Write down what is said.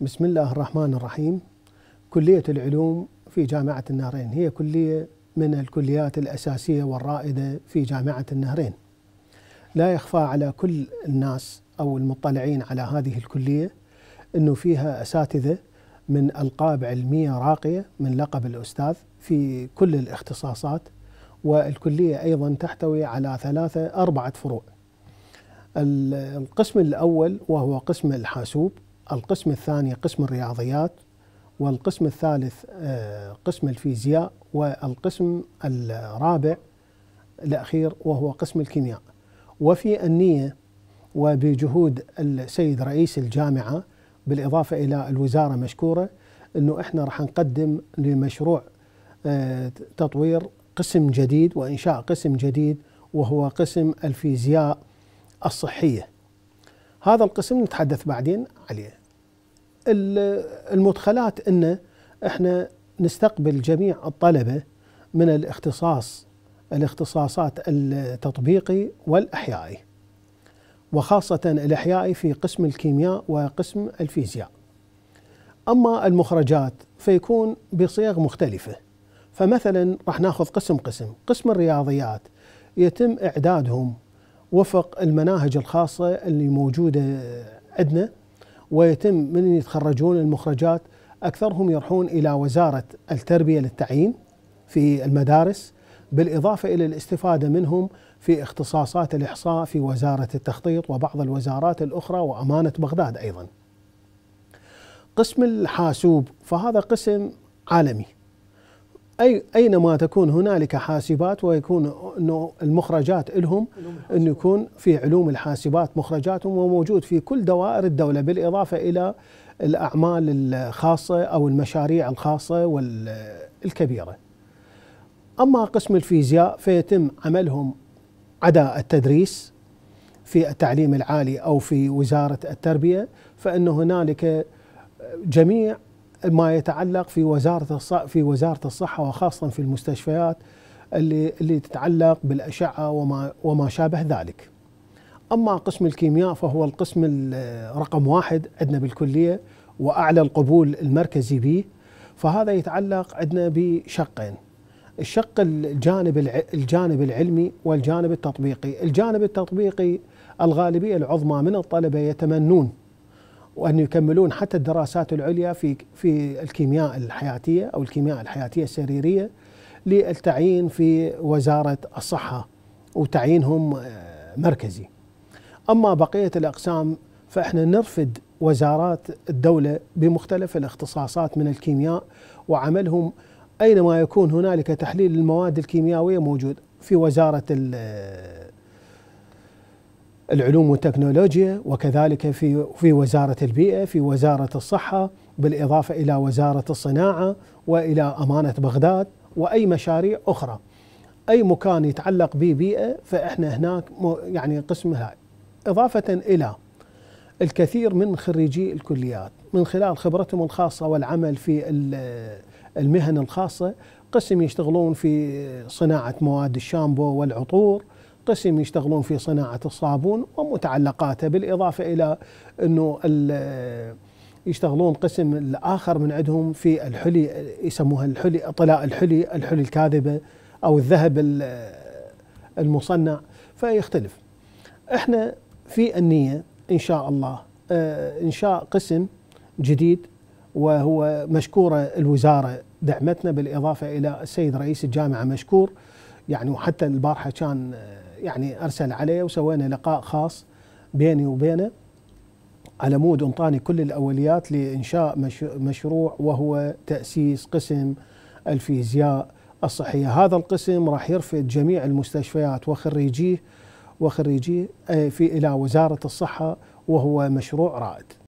بسم الله الرحمن الرحيم كلية العلوم في جامعة النهرين هي كلية من الكليات الأساسية والرائدة في جامعة النهرين لا يخفى على كل الناس أو المطلعين على هذه الكلية أنه فيها أساتذة من ألقاب علمية راقية من لقب الأستاذ في كل الاختصاصات والكلية أيضا تحتوي على ثلاثة أربعة فروع القسم الأول وهو قسم الحاسوب القسم الثاني قسم الرياضيات والقسم الثالث آه، قسم الفيزياء والقسم الرابع الأخير وهو قسم الكيمياء وفي النية وبجهود السيد رئيس الجامعة بالإضافة إلى الوزارة مشكورة أنه إحنا راح نقدم لمشروع آه، تطوير قسم جديد وإنشاء قسم جديد وهو قسم الفيزياء الصحيه هذا القسم نتحدث بعدين عليه المدخلات أن احنا نستقبل جميع الطلبة من الاختصاص الاختصاصات التطبيقي والأحيائي وخاصة الأحيائي في قسم الكيمياء وقسم الفيزياء أما المخرجات فيكون بصيغ مختلفة فمثلا راح ناخذ قسم قسم قسم الرياضيات يتم إعدادهم وفق المناهج الخاصة اللي موجودة عندنا ويتم من يتخرجون المخرجات أكثرهم يروحون إلى وزارة التربية للتعيين في المدارس بالإضافة إلى الاستفادة منهم في اختصاصات الإحصاء في وزارة التخطيط وبعض الوزارات الأخرى وأمانة بغداد أيضا قسم الحاسوب فهذا قسم عالمي أي أينما تكون هنالك حاسبات ويكون أنه المخرجات لهم أنه يكون في علوم الحاسبات مخرجاتهم وموجود في كل دوائر الدولة بالإضافة إلى الأعمال الخاصة أو المشاريع الخاصة والكبيرة أما قسم الفيزياء فيتم عملهم عدا التدريس في التعليم العالي أو في وزارة التربية فانه هنالك جميع ما يتعلق في وزاره في وزاره الصحه وخاصه في المستشفيات اللي اللي تتعلق بالاشعه وما وما شابه ذلك. اما قسم الكيمياء فهو القسم رقم واحد عندنا بالكليه واعلى القبول المركزي به فهذا يتعلق عندنا بشقين. الشق الجانب الجانب العلمي والجانب التطبيقي، الجانب التطبيقي الغالبيه العظمى من الطلبه يتمنون وأن يكملون حتى الدراسات العليا في في الكيمياء الحياتية أو الكيمياء الحياتية السريرية للتعيين في وزارة الصحة وتعيينهم آه، مركزي أما بقية الأقسام فإحنا نرفد وزارات الدولة بمختلف الاختصاصات من الكيمياء وعملهم أينما يكون هنالك تحليل المواد الكيميائية موجود في وزارة العلوم والتكنولوجيا وكذلك في في وزاره البيئه في وزاره الصحه بالاضافه الى وزاره الصناعه والى امانه بغداد واي مشاريع اخرى. اي مكان يتعلق ببيئه فاحنا هناك يعني قسم هاي. اضافه الى الكثير من خريجي الكليات من خلال خبرتهم الخاصه والعمل في المهن الخاصه قسم يشتغلون في صناعه مواد الشامبو والعطور قسم يشتغلون في صناعة الصابون ومتعلقاته بالإضافة إلى أنه يشتغلون قسم الآخر من عندهم في الحلي يسموها الحلي طلاء الحلي الحلي الكاذبة أو الذهب المصنع فيختلف احنا في النية إن شاء الله آه، إنشاء قسم جديد وهو مشكورة الوزارة دعمتنا بالإضافة إلى السيد رئيس الجامعة مشكور يعني وحتى البارحة كان آه، يعني أرسل علي وسوينا لقاء خاص بيني وبينه على مود انطاني كل الاوليات لانشاء مشروع وهو تاسيس قسم الفيزياء الصحيه، هذا القسم راح يرفد جميع المستشفيات وخريجيه وخريجيه آه، في الى وزاره الصحه وهو مشروع رائد.